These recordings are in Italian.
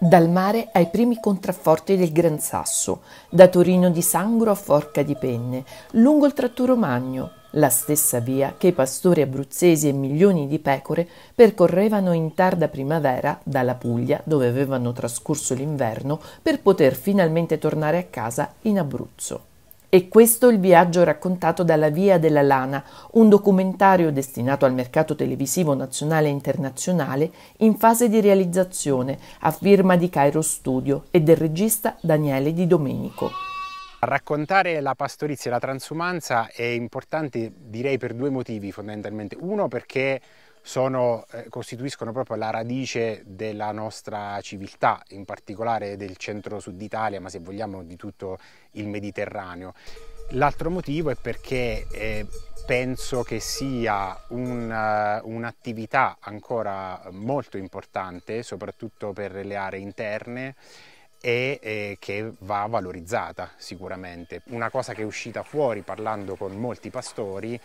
Dal mare ai primi contrafforti del Gran Sasso, da Torino di Sangro a Forca di Penne, lungo il tratturo Magno, la stessa via che i pastori abruzzesi e milioni di pecore percorrevano in tarda primavera dalla Puglia, dove avevano trascorso l'inverno, per poter finalmente tornare a casa in Abruzzo. E questo il viaggio raccontato dalla Via della Lana, un documentario destinato al mercato televisivo nazionale e internazionale in fase di realizzazione a firma di Cairo Studio e del regista Daniele Di Domenico. Raccontare la pastorizia e la transumanza è importante direi per due motivi fondamentalmente. Uno perché sono, eh, costituiscono proprio la radice della nostra civiltà, in particolare del centro-sud Italia, ma se vogliamo di tutto il Mediterraneo. L'altro motivo è perché eh, penso che sia un, uh, un'attività ancora molto importante, soprattutto per le aree interne e eh, che va valorizzata sicuramente. Una cosa che è uscita fuori parlando con molti pastori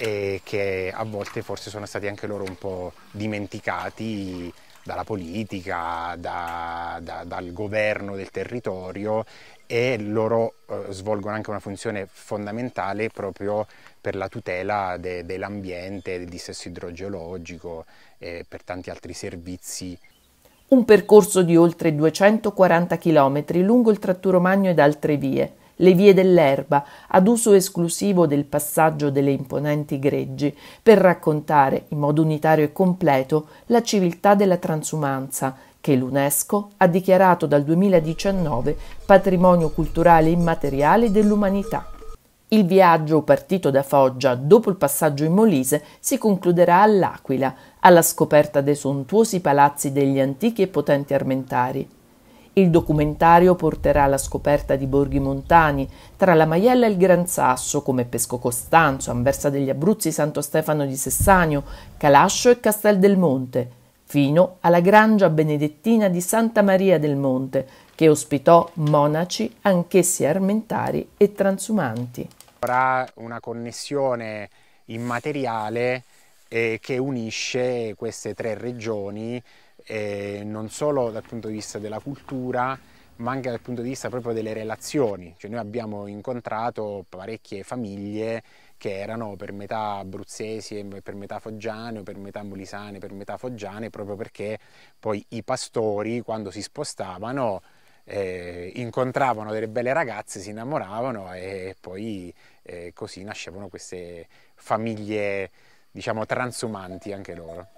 e che a volte forse sono stati anche loro un po' dimenticati dalla politica, da, da, dal governo del territorio e loro eh, svolgono anche una funzione fondamentale proprio per la tutela de, dell'ambiente, del dissesto idrogeologico e per tanti altri servizi. Un percorso di oltre 240 km lungo il tratturo Magno ed altre vie le vie dell'erba, ad uso esclusivo del passaggio delle imponenti greggi, per raccontare in modo unitario e completo la civiltà della transumanza, che l'UNESCO ha dichiarato dal 2019 patrimonio culturale immateriale dell'umanità. Il viaggio partito da Foggia dopo il passaggio in Molise si concluderà all'Aquila, alla scoperta dei sontuosi palazzi degli antichi e potenti armentari. Il documentario porterà alla scoperta di borghi montani, tra la Maiella e il Gran Sasso, come Pesco Costanzo, Anversa degli Abruzzi, Santo Stefano di Sessanio, Calascio e Castel del Monte, fino alla grangia benedettina di Santa Maria del Monte, che ospitò monaci anch'essi armentari e transumanti. Avrà una connessione immateriale eh, che unisce queste tre regioni eh, non solo dal punto di vista della cultura, ma anche dal punto di vista proprio delle relazioni. Cioè noi abbiamo incontrato parecchie famiglie che erano per metà abruzzesi, per metà foggiane, per metà molisane, per metà foggiane, proprio perché poi i pastori quando si spostavano eh, incontravano delle belle ragazze, si innamoravano e poi eh, così nascevano queste famiglie diciamo transumanti anche loro.